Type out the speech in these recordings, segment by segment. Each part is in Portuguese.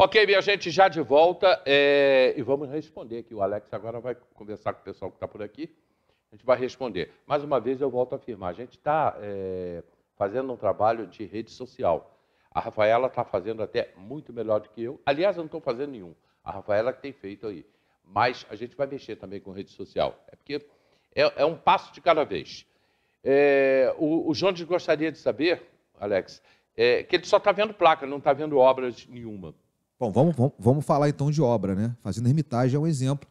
Ok, minha gente, já de volta. É... E vamos responder aqui. O Alex agora vai conversar com o pessoal que está por aqui. A gente vai responder. Mais uma vez, eu volto a afirmar: a gente está é... fazendo um trabalho de rede social. A Rafaela está fazendo até muito melhor do que eu. Aliás, eu não estou fazendo nenhum. A Rafaela que tem feito aí. Mas a gente vai mexer também com rede social. É porque é, é um passo de cada vez. É, o, o Jones gostaria de saber, Alex, é, que ele só está vendo placa, não está vendo obras nenhuma. Bom, vamos, vamos, vamos falar então de obra, né? Fazenda Hermitage é um exemplo.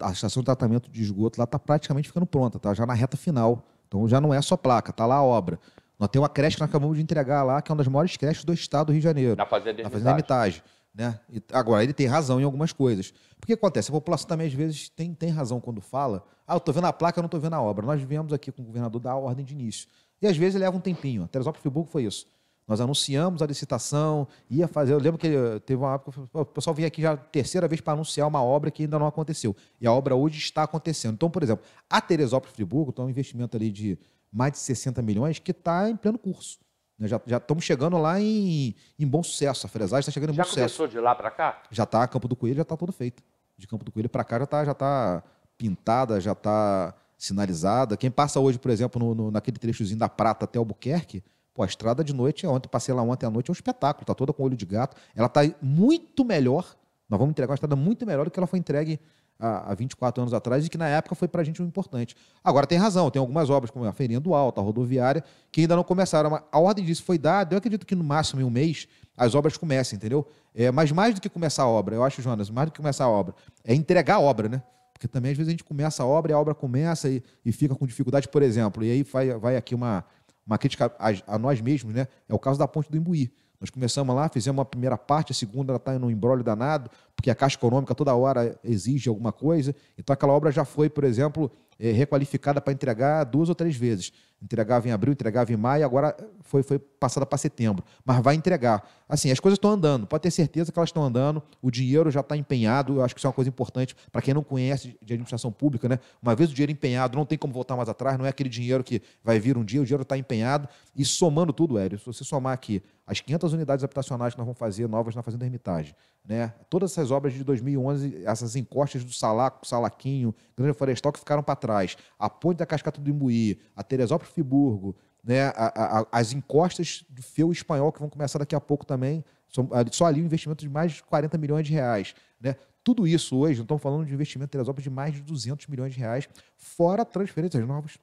A estação de tratamento de esgoto lá está praticamente ficando pronta, tá já na reta final. Então já não é só placa, tá lá a obra. Nós temos uma creche que nós acabamos de entregar lá, que é uma das maiores creches do estado do Rio de Janeiro. Na Fazenda Hermitage. Na Fazenda Hermitagem né? E, agora, ele tem razão em algumas coisas. Porque acontece, a população também às vezes tem, tem razão quando fala, ah, eu estou vendo a placa, eu não estou vendo a obra. Nós viemos aqui com o governador da ordem de início. E às vezes leva um tempinho. Teresópolis Friburgo foi isso. Nós anunciamos a licitação, ia fazer. Eu lembro que teve uma época o pessoal vinha aqui já terceira vez para anunciar uma obra que ainda não aconteceu. E a obra hoje está acontecendo. Então, por exemplo, a Teresópolis Friburgo tem um investimento ali de mais de 60 milhões que está em pleno curso. Né, já, já estamos chegando lá em, em bom sucesso. A fresagem está chegando em já bom sucesso. Já começou de lá para cá? Já está. Campo do Coelho já está tudo feito. De Campo do Coelho para cá já está já tá pintada, já está sinalizada. Quem passa hoje, por exemplo, no, no, naquele trechozinho da Prata até Albuquerque, Pô, a estrada de noite, é ontem, passei lá ontem à noite, é um espetáculo, tá toda com olho de gato. Ela tá muito melhor, nós vamos entregar uma estrada muito melhor do que ela foi entregue há, 24 anos atrás e que na época foi para a gente o um importante. Agora tem razão, tem algumas obras, como a Feirinha do Alto, a rodoviária, que ainda não começaram. A ordem disso foi dada, eu acredito que no máximo em um mês as obras comecem, entendeu? É, mas mais do que começar a obra, eu acho, Jonas, mais do que começar a obra, é entregar a obra, né? Porque também às vezes a gente começa a obra e a obra começa e, e fica com dificuldade, por exemplo. E aí vai, vai aqui uma, uma crítica a, a, nós mesmos, né? É o caso da ponte do Imbuí. Nós começamos lá, fizemos uma primeira parte, a segunda está em um embrólio danado, porque a Caixa Econômica toda hora exige alguma coisa. Então, aquela obra já foi, por exemplo, eh, requalificada para entregar duas ou três vezes. Entregava em abril, entregava em maio, agora foi, foi passada para setembro. Mas vai entregar. Assim, as coisas estão andando, pode ter certeza que elas estão andando, o dinheiro já está empenhado, eu acho que isso é uma coisa importante para quem não conhece de administração pública, né? Uma vez o dinheiro empenhado, não tem como voltar mais atrás, não é aquele dinheiro que vai vir um dia, o dinheiro está empenhado. E somando tudo, Hélio, se você somar aqui as 500 unidades habitacionais que nós vamos fazer novas na Fazenda Hermitagem, né? Todas essas obras de 2011, essas encostas do Salaco, Salaquinho, Grande Florestal que ficaram para trás, a Ponte da Cascata do Imbuí, a Teresópolis Friburgo, né? A, a, as encostas do Feu Espanhol que vão começar daqui a pouco também, ah, só, ali um investimento de mais de 40 milhões de reais. Né? Tudo isso hoje, não estamos falando de investimento em Teresópolis de mais de 200 milhões de reais, fora transferências novas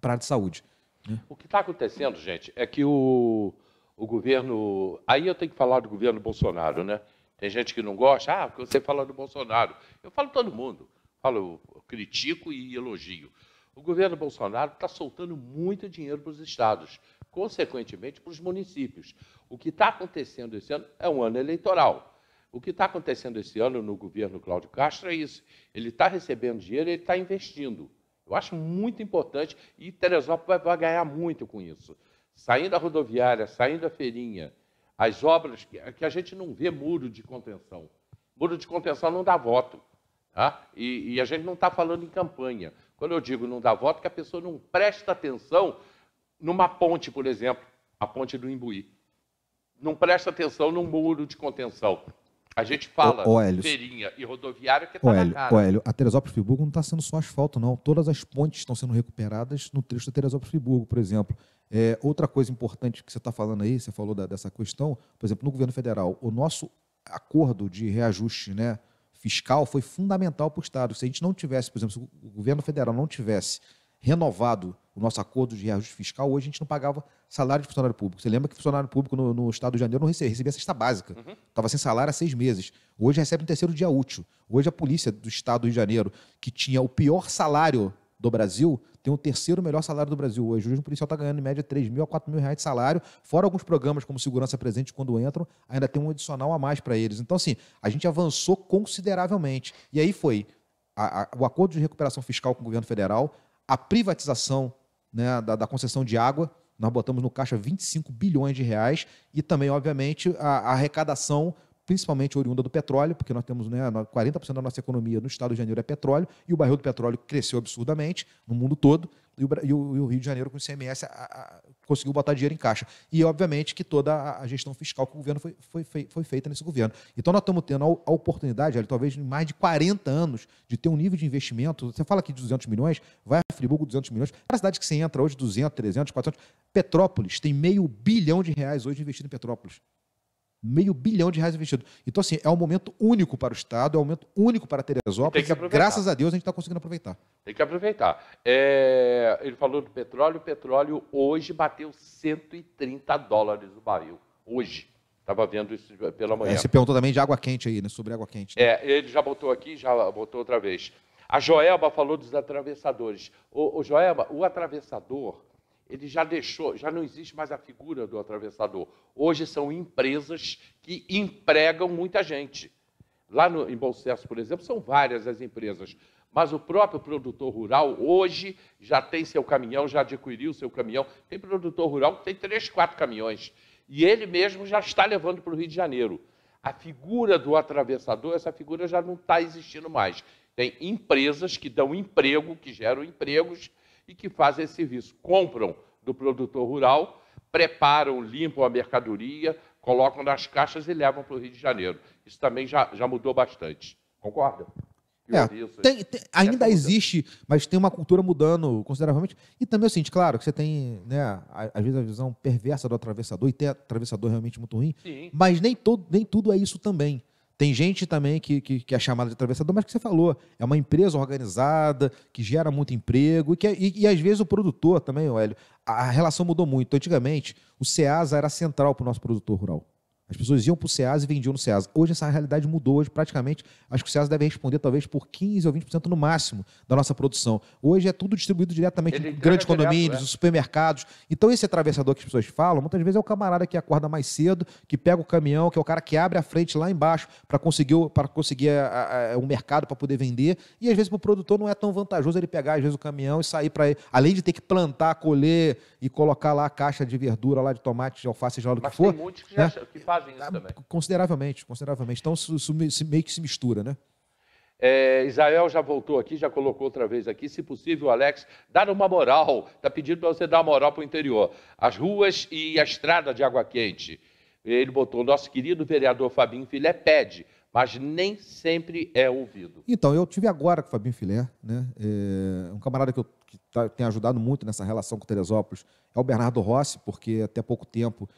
para a área de saúde. Né? O que está acontecendo, gente, é que o, o governo. Aí eu tenho que falar do governo Bolsonaro, né? Tem gente que não gosta, ah, porque você fala do Bolsonaro. Eu falo todo mundo. Falo, critico e elogio. O governo Bolsonaro está soltando muito dinheiro para os estados, consequentemente para os municípios. O que está acontecendo esse ano é um ano eleitoral. O que está acontecendo esse ano no governo Cláudio Castro é isso. Ele está recebendo dinheiro, ele está investindo. Eu acho muito importante e Teresópolis vai, vai ganhar muito com isso. Saindo da rodoviária, saindo da feirinha, as obras que, que a gente não vê muro de contenção. Muro de contenção não dá voto. Tá? E, e a gente não está falando em campanha. Quando eu digo não dá voto, é que a pessoa não presta atenção numa ponte, por exemplo, a ponte do Imbuí. Não presta atenção num muro de contenção. A gente fala o, o feirinha e rodoviária que está na cara. O Hélio, a Teresópolis-Friburgo não está sendo só asfalto, não. Todas as pontes estão sendo recuperadas no trecho da Teresópolis-Friburgo, por exemplo. É, outra coisa importante que você está falando aí, você falou da, dessa questão, por exemplo, no governo federal, o nosso acordo de reajuste né, fiscal foi fundamental para o Estado. Se a gente não tivesse, por exemplo, se o governo federal não tivesse renovado o nosso acordo de reajuste fiscal, hoje a gente não pagava salário de funcionário público. Você lembra que funcionário público no, no Estado de Janeiro não recebia, recebia cesta básica. Estava uhum. sem salário há seis meses. Hoje recebe um terceiro dia útil. Hoje a polícia do Estado de Janeiro, que tinha o pior salário do Brasil, tem o terceiro melhor salário do Brasil hoje. O juiz policial está ganhando em média 3 mil a 4 mil reais de salário, fora alguns programas como Segurança Presente, quando entram, ainda tem um adicional a mais para eles. Então, assim, a gente avançou consideravelmente. E aí foi a, a, o acordo de recuperação fiscal com o governo federal, a privatização né, da, da concessão de água, nós botamos no caixa 25 bilhões de reais e também, obviamente, a, a arrecadação principalmente oriunda do petróleo, porque nós temos né, 40% da nossa economia no estado de Janeiro é petróleo, e o barril do petróleo cresceu absurdamente no mundo todo, e o, e o Rio de Janeiro, com o CMS, a, a, conseguiu botar dinheiro em caixa. E, obviamente, que toda a, gestão fiscal que o governo foi, foi, foi, foi, feita nesse governo. Então, nós estamos tendo a, oportunidade, talvez em mais de 40 anos, de ter um nível de investimento. Você fala aqui de 200 milhões, vai a Friburgo 200 milhões. Para a cidade que você entra hoje, 200, 300, 400. Petrópolis tem meio bilhão de reais hoje investido em Petrópolis meio bilhão de reais investido. Então, assim, é um momento único para o Estado, é um momento único para a Teresópolis. Tem que graças a Deus a gente está conseguindo aproveitar. Tem que aproveitar. É... ele falou do petróleo. O petróleo hoje bateu 130 dólares o barril. Hoje. Estava vendo isso pela manhã. É, você perguntou também de água quente aí, né? Sobre água quente. Né? É, ele já botou aqui, já botou outra vez. A Joelba falou dos atravessadores. O, o o atravessador ele já deixou, já não existe mais a figura do atravessador. Hoje são empresas que empregam muita gente. Lá no, em Bolsesso, por exemplo, são várias as empresas. Mas o próprio produtor rural hoje já tem seu caminhão, já adquiriu seu caminhão. Tem produtor rural que tem três, quatro caminhões. E ele mesmo já está levando para o Rio de Janeiro. A figura do atravessador, essa figura já não está existindo mais. Tem empresas que dão emprego, que geram empregos, e que fazem esse serviço. Compram do produtor rural, preparam, limpam a mercadoria, colocam nas caixas e levam para o Rio de Janeiro. Isso também já, já mudou bastante. Concorda? É, é tem, tem, ainda existe, mas tem uma cultura mudando consideravelmente. E também é o seguinte, claro, que você tem, né, às vezes a visão perversa do atravessador, e tem atravessador realmente muito ruim, Sim. mas nem, todo, nem tudo é isso também. Tem gente também que, que, que, é chamada de atravessador, mas que você falou, é uma empresa organizada, que gera muito emprego, e, que, é, e, e às vezes o produtor também, Hélio, a relação mudou muito. Antigamente, o SEASA era central para o nosso produtor rural. As pessoas iam para o SEAS e vendiam no SEAS. Hoje essa realidade mudou. Hoje, praticamente, acho que o SEAS deve responder talvez por 15% ou 20% no máximo da nossa produção. Hoje é tudo distribuído diretamente Ele em grandes condomínios, né? supermercados. Então, esse atravessador que as pessoas falam, muitas vezes é o camarada que acorda mais cedo, que pega o caminhão, que é o cara que abre a frente lá embaixo para conseguir, para conseguir um mercado para poder vender. E às vezes para o produtor não é tão vantajoso ele pegar, às vezes, o caminhão e sair para além de ter que plantar, colher e colocar lá a caixa de verdura, lá de tomate, de alface, de lá do Mas que for. muitos que, né? já, que isso ah, também. Consideravelmente, consideravelmente. Então, isso meio que se mistura, né? É, Israel já voltou aqui, já colocou outra vez aqui. Se possível, Alex, dar uma moral. Está pedindo para você dar uma moral para o interior. As ruas e a estrada de água quente. Ele botou, nosso querido vereador Fabinho Filé pede, mas nem sempre é ouvido. Então, eu tive agora com o Fabinho Filé, né? É, um camarada que, eu, que tá, tem ajudado muito nessa relação com Teresópolis é o Bernardo Rossi, porque até pouco tempo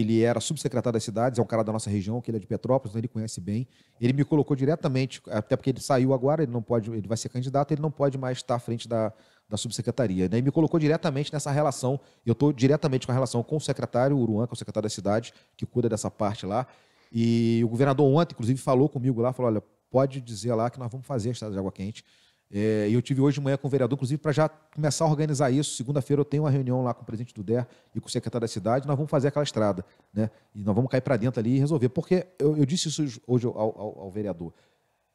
ele era subsecretário das cidades, é um cara da nossa região, que ele é de Petrópolis, então ele conhece bem. Ele me colocou diretamente, até porque ele saiu agora, ele não pode, ele vai ser candidato, ele não pode mais estar à frente da, da subsecretaria, né? E me colocou diretamente nessa relação. Eu estou diretamente com a relação com o secretário Uruan, que é o secretário da cidade, que cuida dessa parte lá. E o governador ontem, inclusive, falou comigo lá, falou: olha, pode dizer lá que nós vamos fazer a estrada de água quente. É, eu tive hoje de manhã com o vereador, inclusive, para já começar a organizar isso. Segunda-feira eu tenho uma reunião lá com o presidente do DER e com o secretário da cidade. Nós vamos fazer aquela estrada, né? E nós vamos cair para dentro ali e resolver. Porque eu, eu disse isso hoje ao, ao, ao, vereador.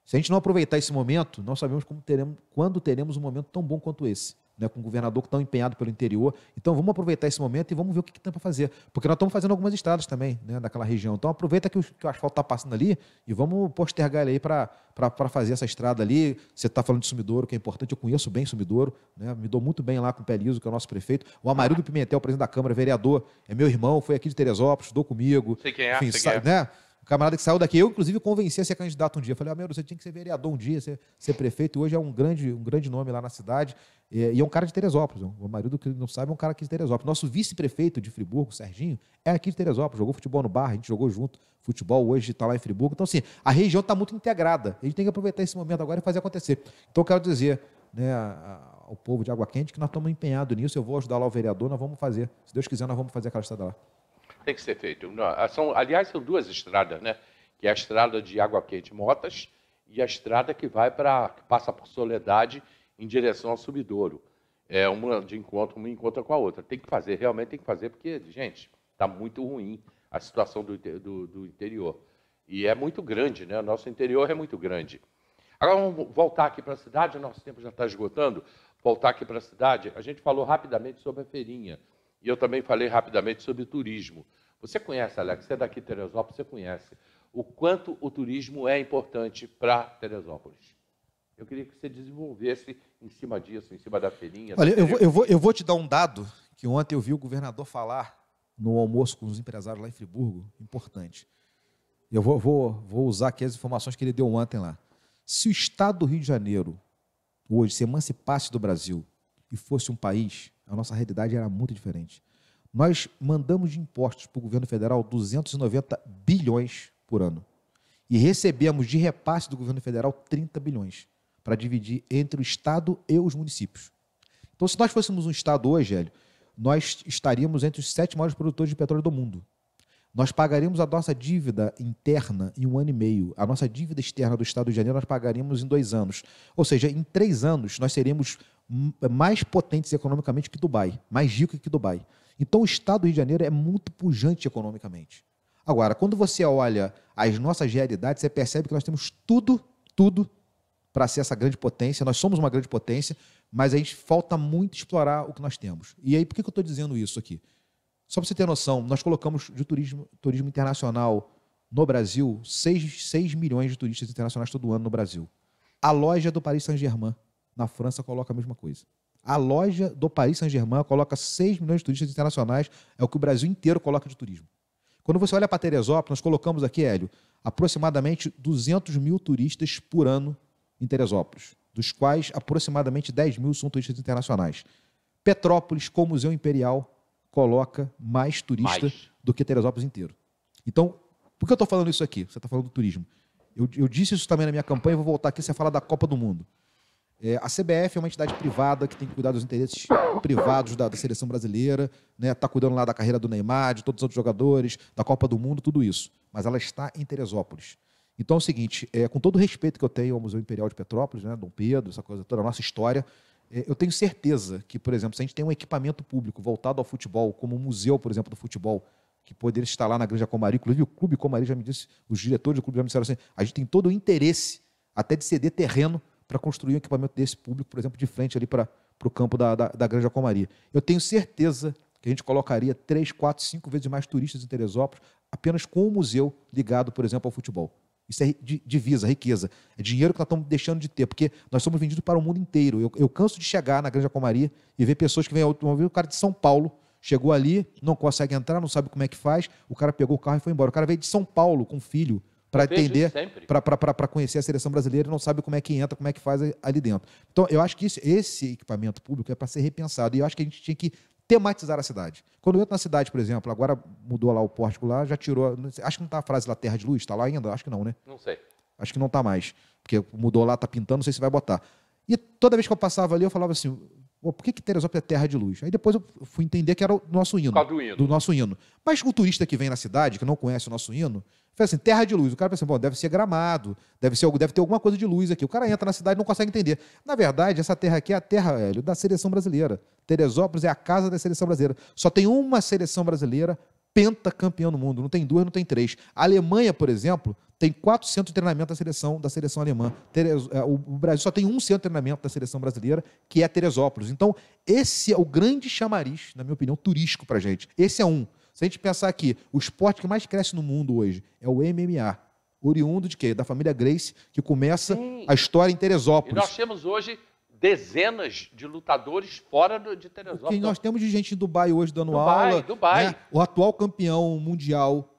Se a gente não aproveitar esse momento, não sabemos como teremos, quando teremos um momento tão bom quanto esse né, com um governador tão empenhado pelo interior. Então vamos aproveitar esse momento e vamos ver o que, que tem para fazer. Porque nós estamos fazendo algumas estradas também né, daquela região. Então aproveita que o, que o asfalto está passando ali e vamos postergar ele aí para fazer essa estrada ali. Você está falando de sumidouro, que é importante. Eu conheço bem sumidouro, né, me dou muito bem lá com o Peliso, que é o nosso prefeito. O Amarildo Pimentel, presidente da Câmara, vereador, é meu irmão, foi aqui de Teresópolis, estudou comigo. Sei quem é, Enfim, sei quem é. Né? camarada que saiu daqui. Eu, inclusive, convenci a ser candidato um dia. Falei, ah, meu, você tinha que ser vereador um dia, ser, ser prefeito. E hoje é um grande, um grande nome lá na cidade. E, é um cara de Teresópolis. O marido que não sabe é um cara aqui de Teresópolis. Nosso vice-prefeito de Friburgo, Serginho, é aqui de Teresópolis. Jogou futebol no bar, a gente jogou junto. Futebol hoje está lá em Friburgo. Então, assim, a região está muito integrada. A gente tem que aproveitar esse momento agora e fazer acontecer. Então, eu quero dizer né, ao povo de Água Quente que nós estamos empenhados nisso. Eu vou ajudar lá o vereador, nós vamos fazer. Se Deus quiser, nós vamos fazer aquela estrada lá. Tem que ser feito. Não, ah, são, aliás, são duas estradas, né? Que é a estrada de Água Quente Motas e a estrada que vai para que passa por Soledade em direção ao Subidouro. É uma de encontro, uma encontra com a outra. Tem que fazer, realmente tem que fazer, porque, gente, está muito ruim a situação do, do, do, interior. E é muito grande, né? O nosso interior é muito grande. Agora vamos voltar aqui para a cidade, o nosso tempo já está esgotando. Voltar aqui para a cidade, a gente falou rapidamente sobre a feirinha. E eu também falei rapidamente sobre turismo. Você conhece, Alex, você é daqui de Teresópolis, você conhece o quanto o turismo é importante para Teresópolis. Eu queria que você desenvolvesse em cima disso, em cima da feirinha. Olha, eu vou, eu, vou, eu vou te dar um dado que ontem eu vi o governador falar no almoço com os empresários lá em Friburgo, importante. Eu vou, vou, vou usar aqui as informações que ele deu ontem lá. Se o Estado do Rio de Janeiro hoje se emancipasse do Brasil e fosse um país, a nossa realidade era muito diferente. Nós mandamos de impostos para o governo federal 290 bilhões por ano. E recebemos de repasse do governo federal 30 bilhões para dividir entre o Estado e os municípios. Então, se nós fôssemos um Estado hoje, Hélio, nós estaríamos entre os sete maiores produtores de petróleo do mundo. Nós pagaríamos a nossa dívida interna em um ano e meio. A nossa dívida externa do Estado de Janeiro nós pagaríamos em dois anos. Ou seja, em três anos nós seremos mais potentes economicamente que Dubai, mais rico que Dubai. Então o estado do Rio de Janeiro é muito pujante economicamente. Agora, quando você olha as nossas realidades, você percebe que nós temos tudo, tudo para ser essa grande potência. Nós somos uma grande potência, mas a gente falta muito explorar o que nós temos. E aí, por que eu estou dizendo isso aqui? Só para você ter noção, nós colocamos de turismo, turismo internacional no Brasil 6, 6 milhões de turistas internacionais todo ano no Brasil. A loja do Paris Saint-Germain na França coloca a mesma coisa. A loja do Paris Saint-Germain coloca 6 milhões de turistas internacionais, é o que o Brasil inteiro coloca de turismo. Quando você olha para Teresópolis, nós colocamos aqui, Hélio, aproximadamente 200 mil turistas por ano em Teresópolis, dos quais aproximadamente 10 mil são turistas internacionais. Petrópolis, com o Museu Imperial, coloca mais turista mais. do que Teresópolis inteiro. Então, por que eu estou falando isso aqui? Você está falando do turismo. Eu, eu, disse isso também na minha campanha, vou voltar aqui, você fala da Copa do Mundo. É, a CBF é uma entidade privada que tem que cuidar dos interesses privados da, da seleção brasileira, está né? cuidando lá da carreira do Neymar, de todos os outros jogadores, da Copa do Mundo, tudo isso. Mas ela está em Teresópolis. Então é o seguinte, é, com todo o respeito que eu tenho ao Museu Imperial de Petrópolis, né, Dom Pedro, essa coisa toda, a nossa história, é, eu tenho certeza que, por exemplo, se a gente tem um equipamento público voltado ao futebol, como o um museu, por exemplo, do futebol, que poderia estar lá na Granja Comari, inclusive o Clube Comari já me disse, os diretores do clube já me disseram assim, a gente tem todo o interesse até de ceder terreno para construir um equipamento desse público, por exemplo, de frente ali para o campo da, da, da Grande Alcomaria. Eu tenho certeza que a gente colocaria três, quatro, cinco vezes mais turistas em Teresópolis apenas com o museu ligado, por exemplo, ao futebol. Isso é divisa, riqueza. É dinheiro que nós estamos deixando de ter, porque nós somos vendidos para o mundo inteiro. Eu, eu canso de chegar na Grande Alcomaria e ver pessoas que vêm outro momento, o cara de São Paulo chegou ali, não consegue entrar, não sabe como é que faz, o cara pegou o carro e foi embora. O cara veio de São Paulo com o filho, para entender, para conhecer a seleção brasileira e não sabe como é que entra, como é que faz ali dentro. Então, eu acho que isso, esse equipamento público é para ser repensado. E eu acho que a gente tinha que tematizar a cidade. Quando eu entro na cidade, por exemplo, agora mudou lá o pórtico lá, já tirou. Acho que não está a frase lá Terra de Luz, está lá ainda? Acho que não, né? Não sei. Acho que não está mais. Porque mudou lá, está pintando, não sei se vai botar. E toda vez que eu passava ali, eu falava assim: por que, que Teresópolis é terra de luz? Aí depois eu fui entender que era o nosso hino. Do, hino. do, nosso hino. Mas o turista que vem na cidade, que não conhece o nosso hino, fala assim, terra de luz. O cara pensa, bom, assim, deve ser gramado, deve, ser, deve ter alguma coisa de luz aqui. O cara entra na cidade e não consegue entender. Na verdade, essa terra aqui é a terra, velho, da seleção brasileira. Teresópolis é a casa da seleção brasileira. Só tem uma seleção brasileira pentacampeã no mundo. Não tem duas, não tem três. A Alemanha, por exemplo, tem quatro centros de treinamento da seleção, da seleção alemã. É, o Brasil só tem um centro de treinamento da seleção brasileira, que é Teresópolis. Então, esse é o grande chamariz, na minha opinião, turístico para gente. Esse é um. Se a gente pensar aqui, o esporte que mais cresce no mundo hoje é o MMA. Oriundo de quê? Da família Grace, que começa Sim. a história em Teresópolis. E nós temos hoje dezenas de lutadores fora de Teresópolis. O que nós temos de gente em Dubai hoje dando Dubai, aula. Dubai. Né? O atual campeão mundial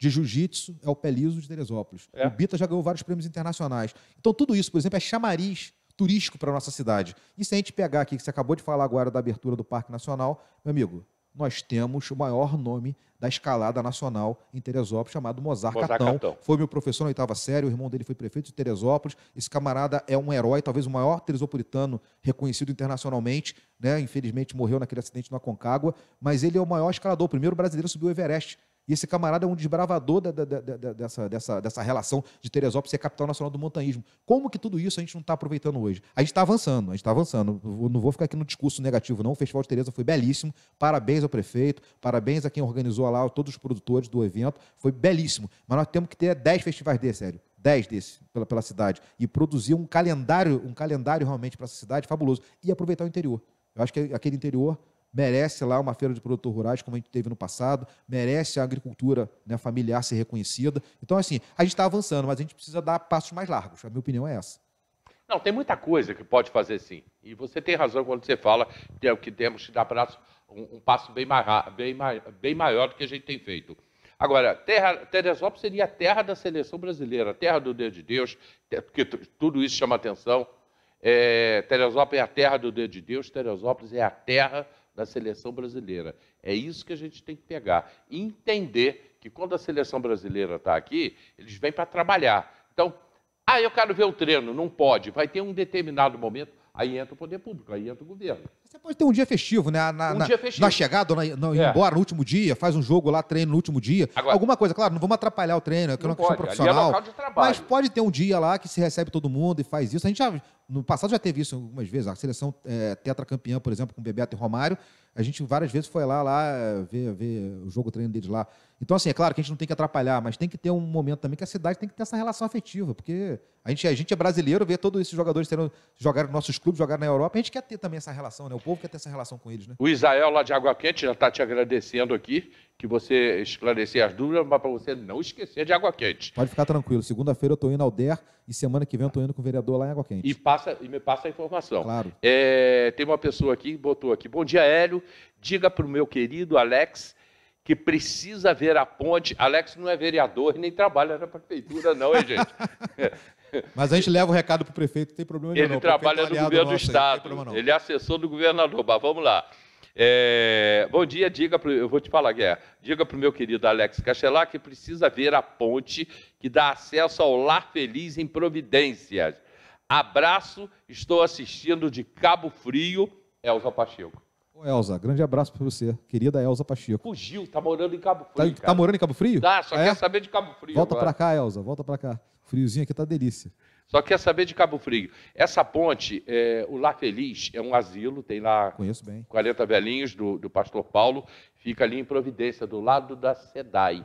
de jiu-jitsu é o Peliso de Teresópolis. É. O Bita já ganhou vários prêmios internacionais. Então, tudo isso, por exemplo, é chamariz turístico para nossa cidade. E se a gente pegar aqui, que você acabou de falar agora da abertura do Parque Nacional, meu amigo, nós temos o maior nome da escalada nacional em Teresópolis, chamado Mozart, Mozart Catão. Catão. Foi meu professor na oitava série, o irmão dele foi prefeito de Teresópolis. Esse camarada é um herói, talvez o maior teresopolitano reconhecido internacionalmente. Né? Infelizmente morreu naquele acidente na Concagua, mas ele é o maior escalador, o primeiro brasileiro a subir o Everest e esse camarada é um desbravador da, da, da, dessa, dessa, dessa relação de Teresópolis ser é capital nacional do montanhismo. Como que tudo isso a gente não está aproveitando hoje? A gente está avançando, a gente está avançando. Eu não vou ficar aqui no discurso negativo, não. O Festival de Tereza foi belíssimo. Parabéns ao prefeito, parabéns a quem organizou lá, todos os produtores do evento. Foi belíssimo. Mas nós temos que ter 10 festivais desse, sério. 10 desses pela, pela cidade. E produzir um calendário, um calendário realmente para essa cidade fabuloso. E aproveitar o interior. Eu acho que é aquele interior merece lá uma feira de produtor rurais, como a gente teve no passado, merece a agricultura né, familiar ser reconhecida. Então, assim, a gente está avançando, mas a gente precisa dar passos mais largos. A minha opinião é essa. Não, tem muita coisa que pode fazer sim. E você tem razão quando você fala que é temos que dar prazo, um, um, passo bem, bem, bem maior do que a gente tem feito. Agora, terra, Teresópolis seria a terra da seleção brasileira, a terra do dedo de Deus, é, porque tudo isso chama atenção. É, Teresópolis é a terra do dedo de Deus, Teresópolis é a terra da seleção brasileira. É isso que a gente tem que pegar. E entender que quando a seleção brasileira está aqui, eles vêm para trabalhar. Então, ah, eu quero ver o treino. Não pode. Vai ter um determinado momento Aí entra o poder público, aí entra o governo. Você pode ter um dia festivo, né? Na, um na, dia festivo. Na chegada, na, na é. embora no último dia, faz um jogo lá, treino no último dia. Agora, Alguma coisa, claro, não vamos atrapalhar o treino, é que é uma questão pode. profissional. É mas pode ter um dia lá que se recebe todo mundo e faz isso. A gente já, no passado já teve isso algumas vezes. A seleção é, tetracampeã, por exemplo, com Bebeto e Romário, a gente várias vezes foi lá, lá ver, ver o jogo treino deles lá. Então, assim, é claro que a gente não tem que atrapalhar, mas tem que ter um momento também que a cidade tem que ter essa relação afetiva, porque a gente, a gente é brasileiro, ver todos esses jogadores tendo, jogar nos nossos clubes, jogar na Europa, a gente quer ter também essa relação, né? O povo quer ter essa relação com eles, né? O Israel, lá de Água Quente, já está te agradecendo aqui, que você esclarecer as dúvidas, mas para você não esquecer de Água Quente. Pode ficar tranquilo, segunda-feira eu estou indo ao DER e semana que vem eu estou indo com o vereador lá em Água Quente. E, passa, e me passa a informação. Claro. É, tem uma pessoa aqui, botou aqui, bom dia, Hélio, diga para o meu querido Alex que precisa ver a ponte. Alex não é vereador nem trabalha na prefeitura, não, hein, gente? Mas a gente leva o recado para o prefeito, não tem problema nenhum. Ele não. trabalha no governo do Estado, ele é assessor do governador, mas vamos lá. É, bom dia, diga pro, eu vou te falar, Guerra. Diga para o meu querido Alex Castelar que precisa ver a ponte que dá acesso ao Lar Feliz em Providências. Abraço, estou assistindo de Cabo Frio, Elza Pacheco. Ô, Elza, grande abraço para você, querida Elza Pacheco. Fugiu, tá morando em Cabo tá Frio. Tá, tá morando em Cabo Frio? Tá, só é? quer saber de Cabo Frio. Volta para cá, Elza, volta para cá. Friozinho aqui tá delícia. Só quer saber de Cabo Frio. Essa ponte, é, o Lá Feliz, é um asilo, tem lá Conheço bem. 40 velhinhos do, do pastor Paulo, fica ali em Providência, do lado da SEDAI.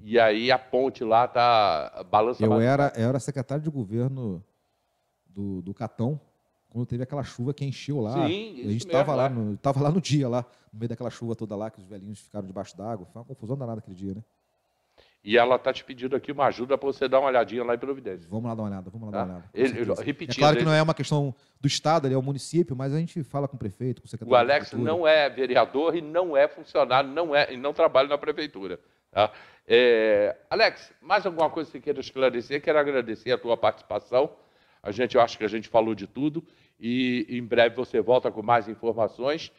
E aí a ponte lá tá balançando. Eu era, era secretário de governo do, do Catão, quando teve aquela chuva que encheu lá. Sim, isso a gente estava lá, é. no, tava lá no dia, lá, no meio daquela chuva toda lá, que os velhinhos ficaram debaixo d'água. Foi uma confusão danada aquele dia, né? E ela está te pedindo aqui uma ajuda para você dar uma olhadinha lá em Providência. Vamos lá dar uma olhada, vamos lá dar tá? uma olhada. Ele, repetindo, é claro que não é uma questão do Estado, ele é o município, mas a gente fala com o prefeito, com o secretário. O Alex não é vereador e não é funcionário, não é, e não trabalha na prefeitura. Tá? É, Alex, mais alguma coisa que você queira esclarecer? Quero agradecer a tua participação. A gente, eu acho que a gente falou de tudo. E em breve você volta com mais informações.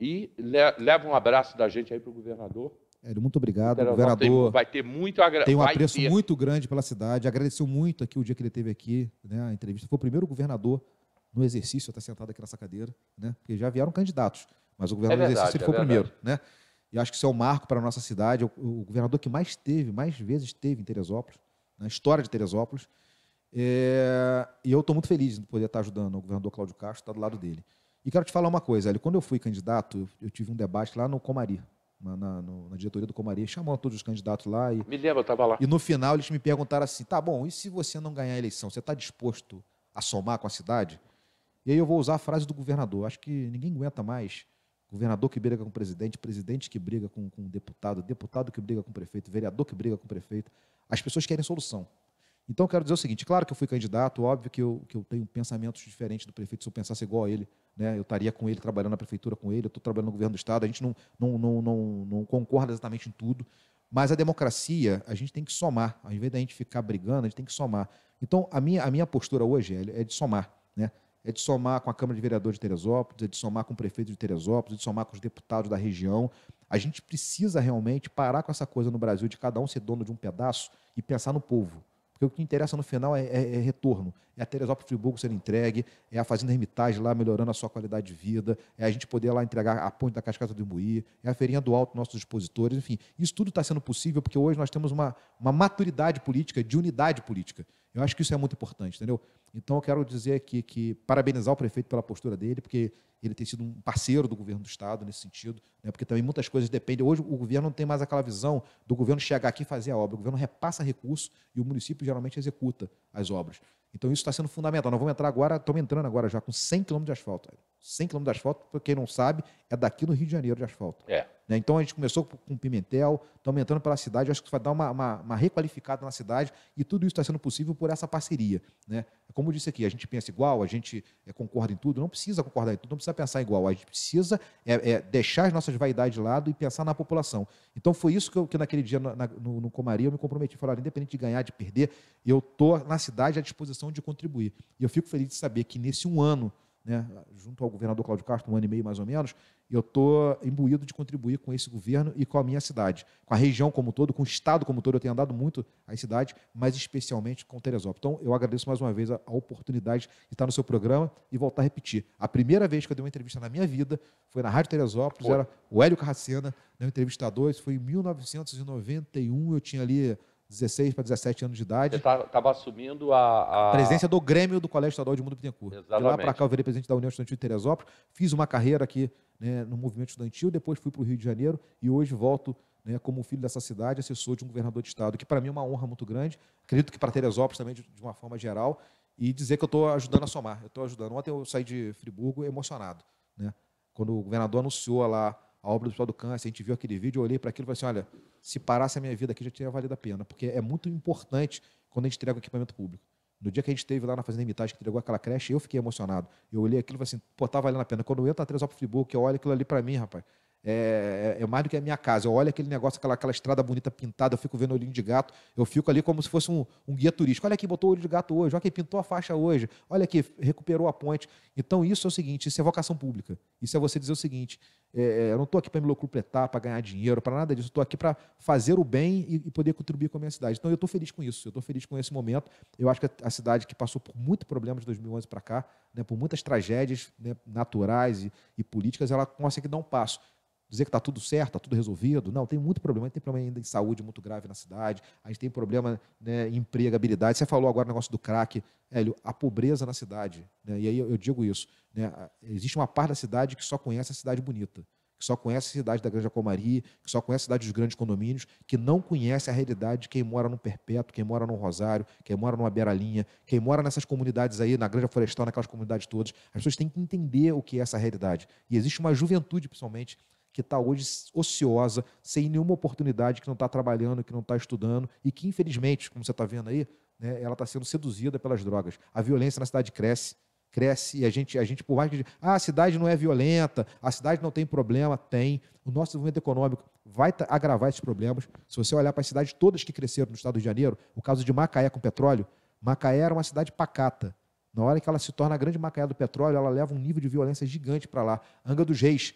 E le leva um abraço da gente aí para o governador. Hélio, muito obrigado. O então, governador tem, vai ter muito agra... Tem um apreço ter. muito grande pela cidade. Agradeceu muito aqui o dia que ele teve aqui, né? A entrevista. Foi o primeiro governador no exercício, está sentado aqui nessa cadeira, né? Porque já vieram candidatos, mas o governador é verdade, no exercício ele é foi o é primeiro, né? E acho que isso é um marco para a nossa cidade. É o, o governador que mais teve, mais vezes teve em Teresópolis, na história de Teresópolis. É, e eu estou muito feliz de poder estar ajudando o governador Cláudio Castro, está do lado dele. E quero te falar uma coisa, Hélio, quando eu fui candidato, eu tive um debate lá no Comari, na, na, na diretoria do Comari, chamou todos os candidatos lá. E, me lembro, estava lá. E no final eles me perguntaram assim, tá bom, e se você não ganhar a eleição, você está disposto a somar com a cidade? E aí eu vou usar a frase do governador, acho que ninguém aguenta mais governador que briga com presidente, presidente que briga com, com deputado, deputado que briga com prefeito, vereador que briga com prefeito. As pessoas querem solução. Então, eu quero dizer o seguinte: claro que eu fui candidato, óbvio que eu, que eu tenho pensamentos diferentes do prefeito. Se eu pensasse igual a ele, né, eu estaria com ele, trabalhando na prefeitura com ele, eu estou trabalhando no governo do Estado. A gente não, não, não, não, não concorda exatamente em tudo, mas a democracia, a gente tem que somar. Ao invés da gente ficar brigando, a gente tem que somar. Então, a minha, a minha postura hoje é, é de somar. Né? É de somar com a Câmara de Vereadores de Teresópolis, é de somar com o prefeito de Teresópolis, é de somar com os deputados da região. A gente precisa realmente parar com essa coisa no Brasil de cada um ser dono de um pedaço e pensar no povo. Porque o que interessa no final é, é, é retorno. É a Teresópolis Friburgo sendo entregue, é a Fazenda Hermitage lá melhorando a sua qualidade de vida, é a gente poder lá entregar a ponte da Cascata do Imbuí, é a Feirinha do Alto, nossos expositores, enfim. Isso tudo está sendo possível porque hoje nós temos uma, uma maturidade política, de unidade política. Eu acho que isso é muito importante, entendeu? Então eu quero dizer aqui que parabenizar o prefeito pela postura dele, porque ele tem sido um parceiro do governo do estado nesse sentido, né? porque também muitas coisas dependem. Hoje o governo não tem mais aquela visão do governo chegar aqui e fazer a obra. O governo repassa recursos e o município geralmente executa as obras. Então isso está sendo fundamental. Nós vamos entrar agora, estamos entrando agora já com 100 km de asfalto. 100 km de asfalto, para quem não sabe, é daqui no Rio de Janeiro de asfalto. É. Né? Então a gente começou com Pimentel, está aumentando pela cidade, acho que vai dar uma, uma, uma, requalificada na cidade e tudo isso está sendo possível por essa parceria. Né? Como eu disse aqui, a gente pensa igual, a gente é, concorda em tudo, não precisa concordar em tudo, não precisa pensar igual, a gente precisa é, é, deixar as nossas vaidades de lado e pensar na população. Então foi isso que, eu, que naquele dia na, no, no Comaria eu me comprometi, falar, independente de ganhar, de perder, eu estou na cidade à disposição de contribuir. E eu fico feliz de saber que nesse um ano, né, junto ao governador Cláudio Castro, um ano e meio mais ou menos, eu estou imbuído de contribuir com esse governo e com a minha cidade, com a região como um todo, com o estado como um todo. Eu tenho andado muito a cidade, mas especialmente com Teresópolis. Então, eu agradeço mais uma vez a, a oportunidade de estar no seu programa e voltar a repetir. A primeira vez que eu dei uma entrevista na minha vida foi na Rádio Teresópolis, Pô. era o Hélio Carracena, meu né, entrevistador. Isso foi em 1991, eu tinha ali 16 para 17 anos de idade. Você tá, estava assumindo a, a, Presidência do Grêmio do Colégio Estadual de Mundo Bittencourt. Exatamente. De lá para cá eu virei presidente da União Estudantil de Teresópolis, fiz uma carreira aqui né, no movimento estudantil, depois fui para o Rio de Janeiro e hoje volto né, como filho dessa cidade, assessor de um governador de estado, que para mim é uma honra muito grande, acredito que para Teresópolis também de, de uma forma geral, e dizer que eu estou ajudando a somar, eu estou ajudando. Ontem eu saí de Friburgo emocionado, né, quando o governador anunciou lá a obra do Hospital do Câncer, a gente viu aquele vídeo, eu olhei para aquilo e falei assim, olha, se parasse a minha vida aqui já teria valido a pena, porque é muito importante quando a gente entrega o equipamento público. No dia que a gente esteve lá na Fazenda imitagem que entregou aquela creche, eu fiquei emocionado. Eu olhei aquilo e falei assim, pô, tá valendo a pena. Quando eu entro na Três Alpes Friburgo, eu olho aquilo ali para mim, rapaz, é, é, é, mais do que a minha casa. Eu olho aquele negócio, aquela, aquela estrada bonita pintada, eu fico vendo olhinho de gato, eu fico ali como se fosse um, um guia turístico. Olha aqui, botou o olho de gato hoje, olha aqui, pintou a faixa hoje, olha aqui, recuperou a ponte. Então, isso é o seguinte, isso é vocação pública. Isso é você dizer o seguinte, é, é eu não estou aqui para me locupletar, para ganhar dinheiro, para nada disso. Estou aqui para fazer o bem e, e, poder contribuir com a minha cidade. Então, eu estou feliz com isso. Eu estou feliz com esse momento. Eu acho que a, cidade que passou por muitos problemas de 2011 para cá, né, por muitas tragédias né, naturais e, e políticas, ela consegue dar um passo dizer que está tudo certo, está tudo resolvido. Não, tem muito problema. A gente tem problema ainda em saúde muito grave na cidade, a gente tem problema né, em empregabilidade. Você falou agora o negócio do crack. Hélio, a pobreza na cidade, né, e aí eu digo isso, né, existe uma parte da cidade que só conhece a cidade bonita, que só conhece a cidade da Grande Comaria, que só conhece a cidade dos grandes condomínios, que não conhece a realidade de quem mora no Perpétuo, quem mora no Rosário, quem mora numa Beiralinha, quem mora nessas comunidades aí, na Granja Florestal, naquelas comunidades todas. As pessoas têm que entender o que é essa realidade. E existe uma juventude, principalmente, que está hoje ociosa, sem nenhuma oportunidade, que não está trabalhando, que não está estudando e que, infelizmente, como você está vendo aí, né, ela está sendo seduzida pelas drogas. A violência na cidade cresce, cresce e a gente, a gente por mais que ah, a cidade não é violenta, a cidade não tem problema, tem. O nosso desenvolvimento econômico vai agravar esses problemas. Se você olhar para as cidades todas que cresceram no estado do Rio de Janeiro, o caso de Macaé com petróleo, Macaé era uma cidade pacata. Na hora que ela se torna a grande Macaé do petróleo, ela leva um nível de violência gigante para lá. Anga dos Reis,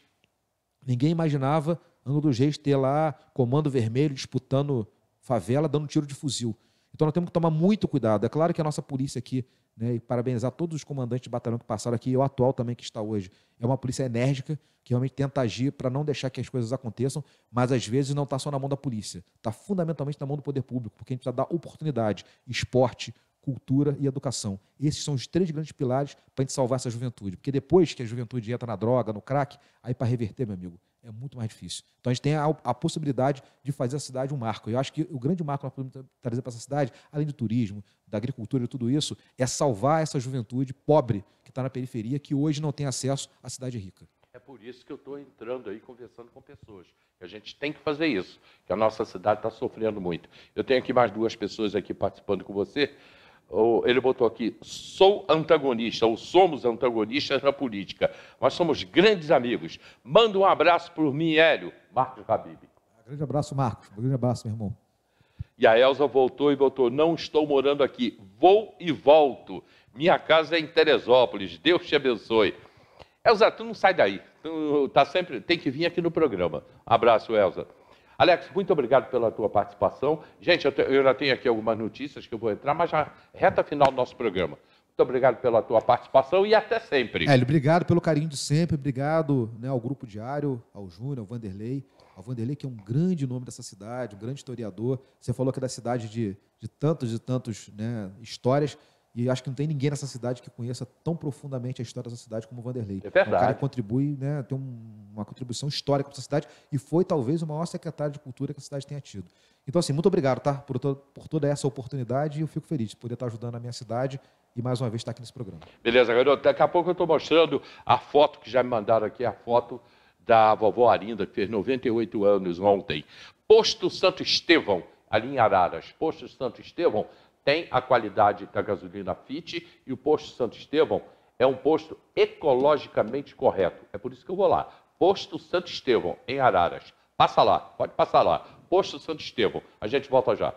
Ninguém imaginava Angra dos Reis ter lá comando vermelho disputando favela, dando tiro de fuzil. Então nós temos que tomar muito cuidado. É claro que a nossa polícia aqui, né, e parabenizar todos os comandantes de batalhão que passaram aqui, e o atual também que está hoje, é uma polícia enérgica, que realmente tenta agir para não deixar que as coisas aconteçam, mas às vezes não está só na mão da polícia, está fundamentalmente na mão do poder público, porque a gente precisa dar oportunidade, esporte, cultura e educação. Esses são os três grandes pilares para a gente salvar essa juventude. Porque depois que a juventude entra na droga, no crack, aí para reverter, meu amigo, é muito mais difícil. Então a gente tem a, a possibilidade de fazer a cidade um marco. Eu acho que o grande marco que nós podemos trazer para essa cidade, além do turismo, da agricultura e tudo isso, é salvar essa juventude pobre que está na periferia, que hoje não tem acesso à cidade rica. É por isso que eu estou entrando aí conversando com pessoas. A gente tem que fazer isso, que a nossa cidade está sofrendo muito. Eu tenho aqui mais duas pessoas aqui participando com você ele botou aqui, sou antagonista, ou somos antagonistas na política, mas somos grandes amigos. Manda um abraço por mim, Hélio, Marcos Habib. Ah, grande abraço, Marcos. grande abraço, meu irmão. E a Elza voltou e botou não estou morando aqui, vou e volto. Minha casa é em Teresópolis, Deus te abençoe. Elza, tu não sai daí, tu tá sempre, tem que vir aqui no programa. Abraço, Elza. Alex, muito obrigado pela tua participação. Gente, eu, te, eu já tenho aqui algumas notícias que eu vou entrar, mas já reta final do nosso programa. Muito obrigado pela tua participação e até sempre. Hélio, obrigado pelo carinho de sempre, obrigado né, ao Grupo Diário, ao Júnior, ao Vanderlei. Ao Vanderlei, que é um grande nome dessa cidade, um grande historiador. Você falou que é da cidade de, de tantos e tantos né, histórias. E acho que não tem ninguém nessa cidade que conheça tão profundamente a história dessa cidade como o Vanderlei. É, é verdade. O cara contribui, né, tem uma contribuição histórica para essa cidade e foi talvez o maior secretário de cultura que a cidade tenha tido. Então, assim, muito obrigado, tá? Por, to por toda essa oportunidade e eu fico feliz de poder estar ajudando a minha cidade e mais uma vez estar aqui nesse programa. Beleza, garoto. Daqui a pouco eu estou mostrando a foto que já me mandaram aqui, a foto da vovó Arinda, que fez 98 anos ontem. Posto Santo Estevão, ali em Araras. Posto Santo Estevão tem a qualidade da gasolina FIT e o posto Santo Estevão é um posto ecologicamente correto. É por isso que eu vou lá. Posto Santo Estevão, em Araras. Passa lá, pode passar lá. Posto Santo Estevão. A gente volta já.